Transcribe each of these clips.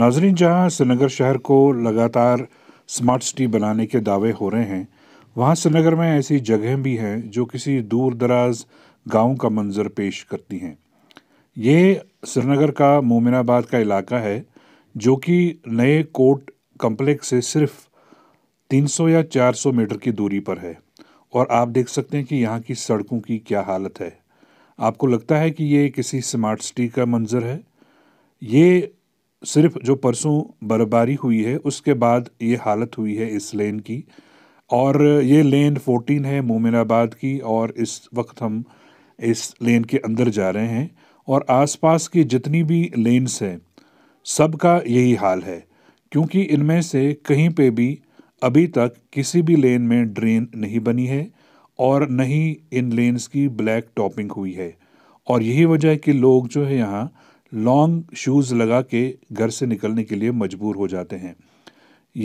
नाजरीन जहां श्रीनगर शहर को लगातार स्मार्ट सिटी बनाने के दावे हो रहे हैं वहां श्रीनगर में ऐसी जगहें भी हैं जो किसी दूर दराज गाँव का मंजर पेश करती हैं ये श्रीनगर का मोमिनाबाद का इलाका है जो कि नए कोर्ट कम्प्लेक्स से सिर्फ 300 या 400 मीटर की दूरी पर है और आप देख सकते हैं कि यहाँ की सड़कों की क्या हालत है आपको लगता है कि ये किसी स्मार्ट सिटी का मंज़र है ये सिर्फ जो परसों बर्फबारी हुई है उसके बाद ये हालत हुई है इस लेन की और ये लेन 14 है मोमिनाबाद की और इस वक्त हम इस लेन के अंदर जा रहे हैं और आसपास की जितनी भी लेन्स हैं सब का यही हाल है क्योंकि इनमें से कहीं पे भी अभी तक किसी भी लेन में ड्रेन नहीं बनी है और न ही इन लेन्स की ब्लैक टॉपिंग हुई है और यही वजह है कि लोग जो है यहाँ लॉन्ग शूज़ लगा के घर से निकलने के लिए मजबूर हो जाते हैं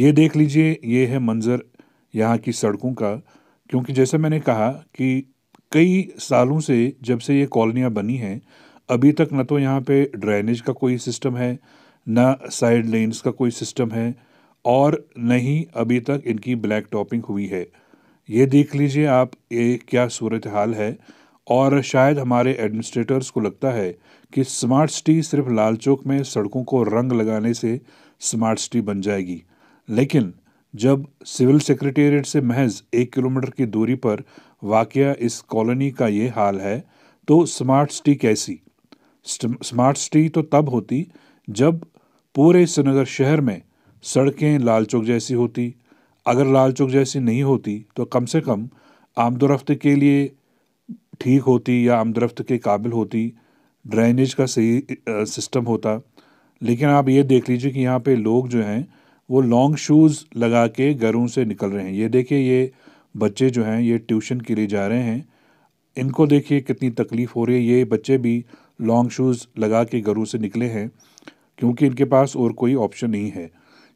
ये देख लीजिए ये है मंज़र यहाँ की सड़कों का क्योंकि जैसे मैंने कहा कि कई सालों से जब से ये कॉलोनियाँ बनी हैं अभी तक न तो यहाँ पे ड्रेनेज का कोई सिस्टम है ना साइड लेन्स का कोई सिस्टम है और नहीं अभी तक इनकी ब्लैक टॉपिंग हुई है ये देख लीजिए आप ये क्या सूरत हाल है और शायद हमारे एडमिनिस्ट्रेटर्स को लगता है कि स्मार्ट सिटी सिर्फ लाल चौक में सड़कों को रंग लगाने से स्मार्ट सिटी बन जाएगी लेकिन जब सिविल सेक्रेटेरिएट से महज एक किलोमीटर की दूरी पर वाक़ इस कॉलोनी का ये हाल है तो स्मार्ट सिटी कैसी स्मार्ट सिटी तो तब होती जब पूरे श्रीनगर शहर में सड़कें लाल चौक जैसी होती अगर लाल चौक जैसी नहीं होती तो कम से कम आमदोरफ्त के लिए ठीक होती या आमदोरफ्त के काबिल होती ड्रेनेज का सही सिस्टम होता लेकिन आप ये देख लीजिए कि यहाँ पे लोग जो हैं वो लॉन्ग शूज़ लगा के घरों से निकल रहे हैं ये देखिए ये बच्चे जो हैं ये ट्यूशन के लिए जा रहे हैं इनको देखिए कितनी तकलीफ़ हो रही है ये बच्चे भी लॉन्ग शूज़ लगा के घरों से निकले हैं क्योंकि इनके पास और कोई ऑप्शन नहीं है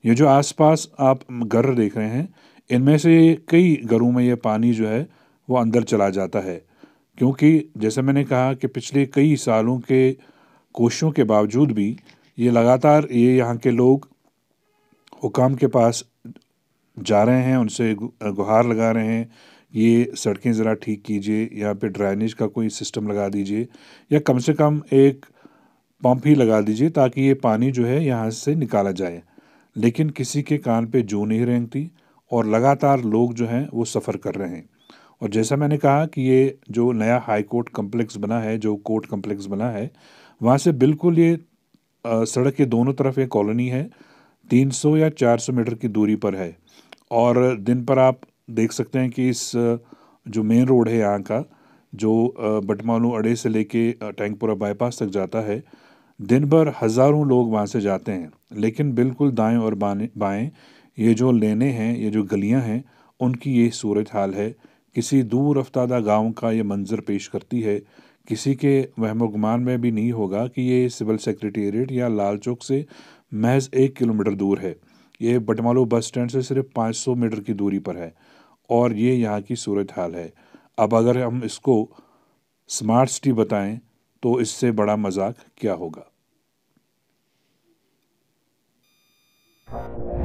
ये जो आसपास आप घर देख रहे हैं इनमें से कई घरों में ये पानी जो है वो अंदर चला जाता है क्योंकि जैसे मैंने कहा कि पिछले कई सालों के कोशिशों के बावजूद भी ये लगातार ये यहाँ के लोग हुकाम के पास जा रहे हैं उनसे गुहार लगा रहे हैं ये सड़कें ज़रा ठीक कीजिए यहाँ पे ड्रेनेज का कोई सिस्टम लगा दीजिए या कम से कम एक पंप ही लगा दीजिए ताकि ये पानी जो है यहाँ से निकाला जाए लेकिन किसी के कान पे जू नहीं रेंगती और लगातार लोग जो हैं वो सफ़र कर रहे हैं और जैसा मैंने कहा कि ये जो नया हाई कोर्ट कम्प्लेक्स बना है जो कोर्ट कम्प्लेक्स बना है वहाँ से बिल्कुल ये सड़क के दोनों तरफ ये कॉलोनी है 300 या 400 मीटर की दूरी पर है और दिन पर आप देख सकते हैं कि इस जो मेन रोड है यहाँ का जो बटमालू अड़े से लेके टैंकपुरा बाईपास तक जाता है दिन भर हज़ारों लोग वहाँ से जाते हैं लेकिन बिल्कुल दाएं और बाएं ये जो लेने हैं ये जो गलियाँ हैं उनकी ये सूरत हाल है किसी दूर अफ्तादा गांव का ये मंज़र पेश करती है किसी के वहम गुमान में भी नहीं होगा कि ये सिविल सेक्रेटेरिएट या लाल चौक से महज एक किलोमीटर दूर है ये बटमालू बस स्टैंड से सिर्फ 500 मीटर की दूरी पर है और ये यहाँ की सूरत हाल है अब अगर हम इसको स्मार्ट सिटी बताएं तो इससे बड़ा मजाक क्या होगा